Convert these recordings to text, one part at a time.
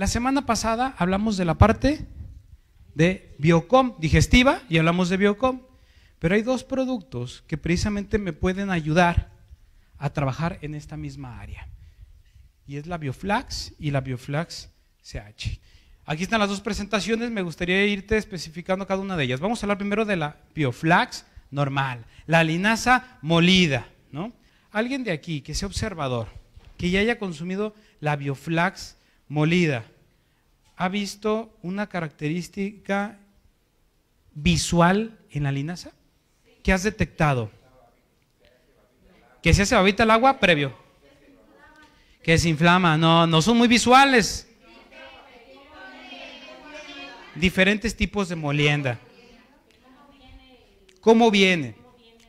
La semana pasada hablamos de la parte de biocom digestiva y hablamos de biocom. Pero hay dos productos que precisamente me pueden ayudar a trabajar en esta misma área. Y es la Bioflax y la Bioflax CH. Aquí están las dos presentaciones, me gustaría irte especificando cada una de ellas. Vamos a hablar primero de la Bioflax normal, la linaza molida, ¿no? Alguien de aquí que sea observador, que ya haya consumido la Bioflax molida, ha visto una característica visual en la linaza? ¿Qué has detectado? Que se hace babita el agua, previo. Que se inflama. No, no son muy visuales. Diferentes tipos de molienda. ¿Cómo viene?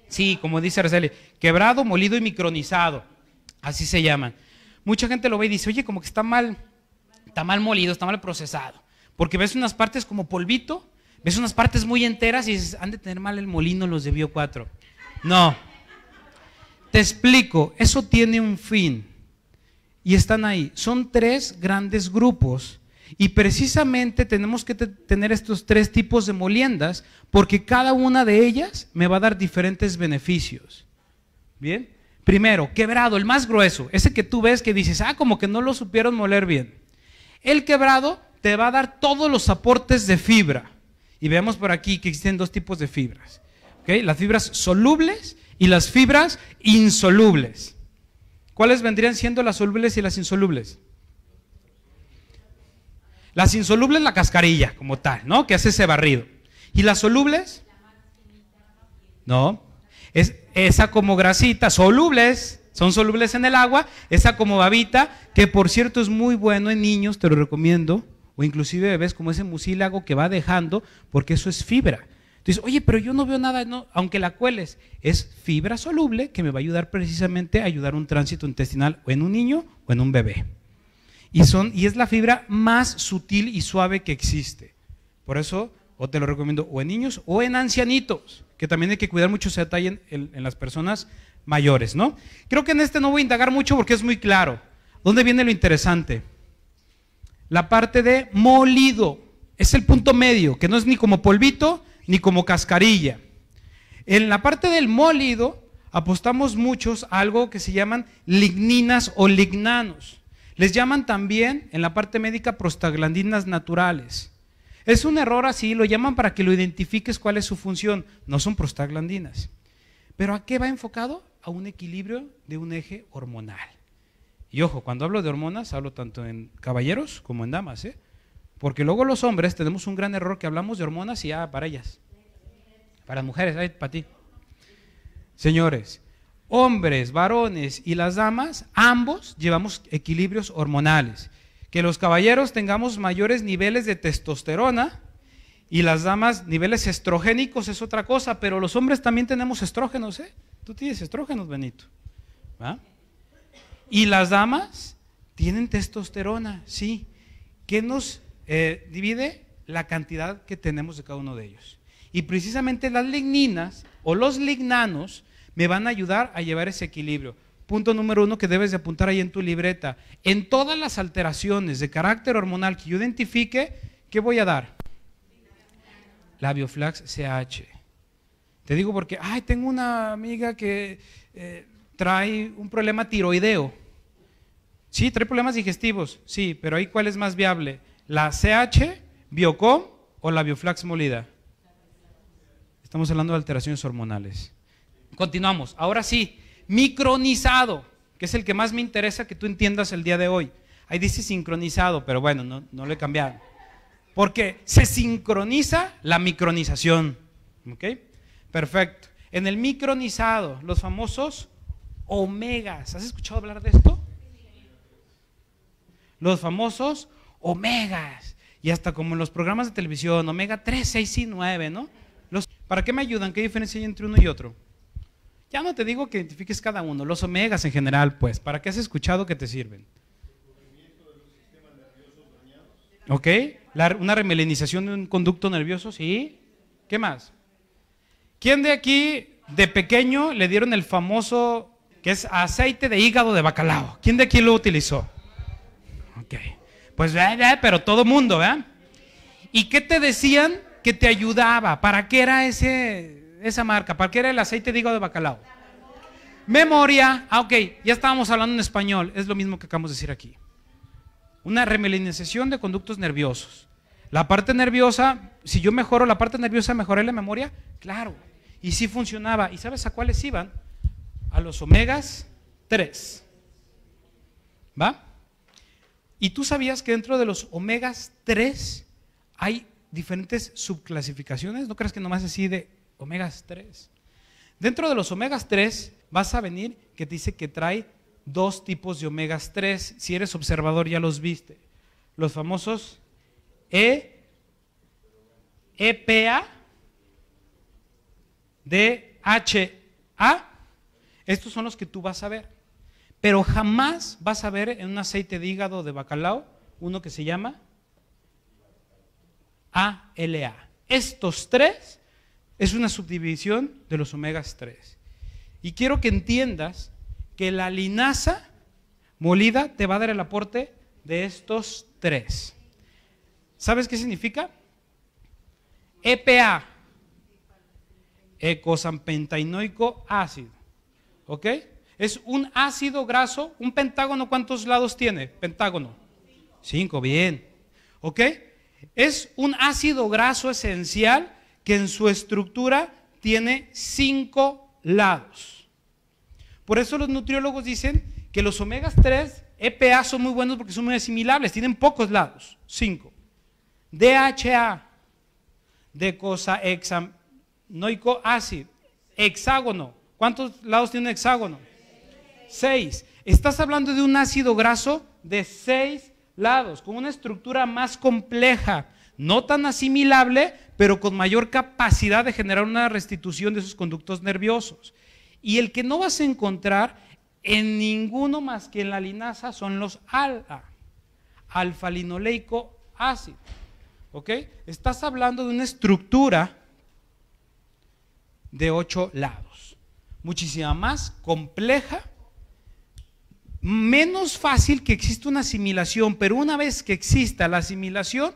Sí, como dice Araceli, quebrado, molido y micronizado. Así se llaman. Mucha gente lo ve y dice, oye, como que está mal está mal molido, está mal procesado. Porque ves unas partes como polvito, ves unas partes muy enteras y dices, han de tener mal el molino, los de Bio 4. No. Te explico, eso tiene un fin. Y están ahí. Son tres grandes grupos. Y precisamente tenemos que tener estos tres tipos de moliendas porque cada una de ellas me va a dar diferentes beneficios. Bien. Primero, quebrado, el más grueso, ese que tú ves que dices, ah, como que no lo supieron moler bien. El quebrado te va a dar todos los aportes de fibra. Y veamos por aquí que existen dos tipos de fibras. Las fibras solubles y las fibras insolubles. ¿Cuáles vendrían siendo las solubles y las insolubles? Las insolubles, la cascarilla como tal, ¿no? Que hace ese barrido. ¿Y las solubles? No. Es esa como grasita, solubles. Son solubles en el agua, esa como babita, que por cierto es muy bueno en niños, te lo recomiendo, o inclusive bebés como ese mucílago que va dejando, porque eso es fibra. Entonces, oye, pero yo no veo nada, no, aunque la cueles, es fibra soluble que me va a ayudar precisamente a ayudar un tránsito intestinal o en un niño o en un bebé. Y, son, y es la fibra más sutil y suave que existe. Por eso, o te lo recomiendo o en niños o en ancianitos, que también hay que cuidar mucho ese detalle en las personas mayores, ¿no? Creo que en este no voy a indagar mucho porque es muy claro. ¿Dónde viene lo interesante? La parte de molido. Es el punto medio, que no es ni como polvito ni como cascarilla. En la parte del molido apostamos muchos a algo que se llaman ligninas o lignanos. Les llaman también en la parte médica prostaglandinas naturales. Es un error así, lo llaman para que lo identifiques cuál es su función. No son prostaglandinas. ¿Pero a qué va enfocado? a un equilibrio de un eje hormonal. Y ojo, cuando hablo de hormonas, hablo tanto en caballeros como en damas, ¿eh? Porque luego los hombres tenemos un gran error que hablamos de hormonas y ya para ellas. Para las mujeres, para ti. Señores, hombres, varones y las damas, ambos llevamos equilibrios hormonales. Que los caballeros tengamos mayores niveles de testosterona, y las damas, niveles estrogénicos es otra cosa, pero los hombres también tenemos estrógenos, ¿eh? Tú tienes estrógenos, Benito. ¿va? Y las damas tienen testosterona, sí. ¿Qué nos eh, divide? La cantidad que tenemos de cada uno de ellos. Y precisamente las ligninas o los lignanos me van a ayudar a llevar ese equilibrio. Punto número uno que debes de apuntar ahí en tu libreta. En todas las alteraciones de carácter hormonal que yo identifique, ¿qué voy a dar? bioflax CH. Te digo porque, ay, tengo una amiga que eh, trae un problema tiroideo. Sí, trae problemas digestivos, sí, pero ahí cuál es más viable, la CH, Biocom o la Bioflax molida. Estamos hablando de alteraciones hormonales. Continuamos. Ahora sí, micronizado, que es el que más me interesa que tú entiendas el día de hoy. Ahí dice sincronizado, pero bueno, no, no he cambiado porque se sincroniza la micronización. ¿Ok? Perfecto. En el micronizado, los famosos omegas. ¿Has escuchado hablar de esto? Los famosos omegas. Y hasta como en los programas de televisión, omega 3, 6 y 9, ¿no? ¿Para qué me ayudan? ¿Qué diferencia hay entre uno y otro? Ya no te digo que identifiques cada uno, los omegas en general, pues, ¿para qué has escuchado que te sirven? ¿Ok? una remelenización de un conducto nervioso, sí. ¿Qué más? ¿Quién de aquí de pequeño le dieron el famoso que es aceite de hígado de bacalao? ¿Quién de aquí lo utilizó? Ok. Pues, eh, eh, pero todo mundo, Eh. ¿Y qué te decían que te ayudaba? ¿Para qué era ese, esa marca? ¿Para qué era el aceite de hígado de bacalao? Memoria. Ah, ok. Ya estábamos hablando en español. Es lo mismo que acabamos de decir aquí una remelinización de conductos nerviosos. La parte nerviosa, si yo mejoro la parte nerviosa, mejoré la memoria, claro. Y sí funcionaba. ¿Y sabes a cuáles iban? A los omegas 3. ¿Va? Y tú sabías que dentro de los omegas 3 hay diferentes subclasificaciones. No crees que nomás así de omegas 3. Dentro de los omegas 3 vas a venir que te dice que trae dos tipos de omegas 3. Si eres observador ya los viste. Los famosos E, EPA, DHA. Estos son los que tú vas a ver. Pero jamás vas a ver en un aceite de hígado de bacalao uno que se llama ALA. Estos tres es una subdivisión de los omegas 3. Y quiero que entiendas que la linaza molida te va a dar el aporte de estos tres. ¿Sabes qué significa? EPA, ecosampentainoico ácido. ¿Ok? Es un ácido graso, un pentágono, ¿cuántos lados tiene? Pentágono. Cinco, Cinco bien. ¿Ok? Es un ácido graso esencial que en su estructura tiene cinco lados. Por eso los nutriólogos dicen que los omegas 3, EPA son muy buenos porque son muy asimilables, tienen pocos lados, 5. DHA, hexanoico ácido, hexágono. ¿Cuántos lados tiene un hexágono? 6. Estás hablando de un ácido graso de seis lados, con una estructura más compleja, no tan asimilable, pero con mayor capacidad de generar una restitución de sus conductos nerviosos. Y el que no vas a encontrar en ninguno más que en la linaza son los ALA, alfalinoleico ácido. ¿Ok? Estás hablando de una estructura de ocho lados. Muchísima más compleja, menos fácil que exista una asimilación, pero una vez que exista la asimilación,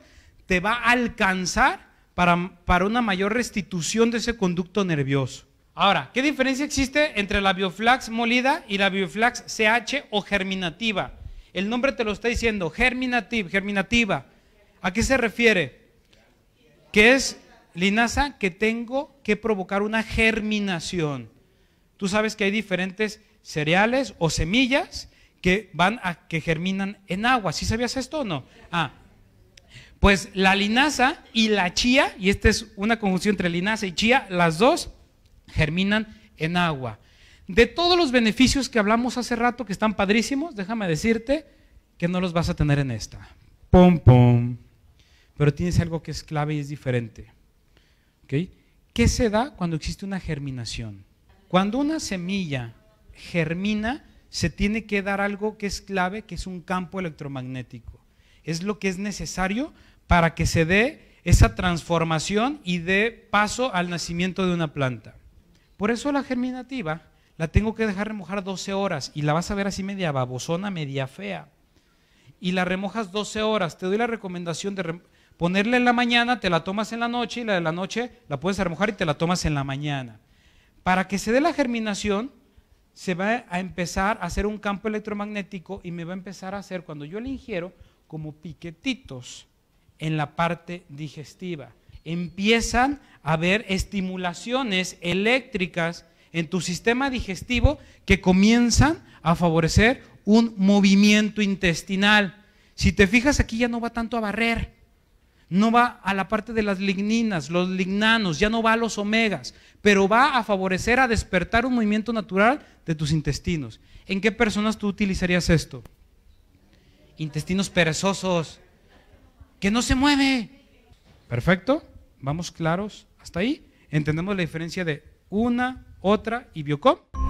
te va a alcanzar para, para una mayor restitución de ese conducto nervioso. Ahora, ¿qué diferencia existe entre la bioflax molida y la bioflax CH o germinativa? El nombre te lo está diciendo, germinativa, germinativa. ¿A qué se refiere? Que es linaza que tengo que provocar una germinación. Tú sabes que hay diferentes cereales o semillas que van a que germinan en agua. ¿Sí sabías esto o no? Ah. Pues la linaza y la chía, y esta es una conjunción entre linaza y chía, las dos germinan en agua. De todos los beneficios que hablamos hace rato que están padrísimos, déjame decirte que no los vas a tener en esta. Pum, pum. Pero tienes algo que es clave y es diferente. ¿Qué se da cuando existe una germinación? Cuando una semilla germina, se tiene que dar algo que es clave, que es un campo electromagnético. Es lo que es necesario para que se dé esa transformación y dé paso al nacimiento de una planta. Por eso la germinativa la tengo que dejar remojar 12 horas y la vas a ver así media babosona, media fea. Y la remojas 12 horas. Te doy la recomendación de ponerla en la mañana, te la tomas en la noche y la de la noche la puedes remojar y te la tomas en la mañana. Para que se dé la germinación, se va a empezar a hacer un campo electromagnético y me va a empezar a hacer, cuando yo la ingiero, como piquetitos en la parte digestiva empiezan a haber estimulaciones eléctricas en tu sistema digestivo que comienzan a favorecer un movimiento intestinal. Si te fijas aquí ya no va tanto a barrer, no va a la parte de las ligninas, los lignanos, ya no va a los omegas, pero va a favorecer a despertar un movimiento natural de tus intestinos. ¿En qué personas tú utilizarías esto? Intestinos perezosos, que no se mueve. ¿Perfecto? ¿Vamos claros hasta ahí? ¿Entendemos la diferencia de una, otra y biocom?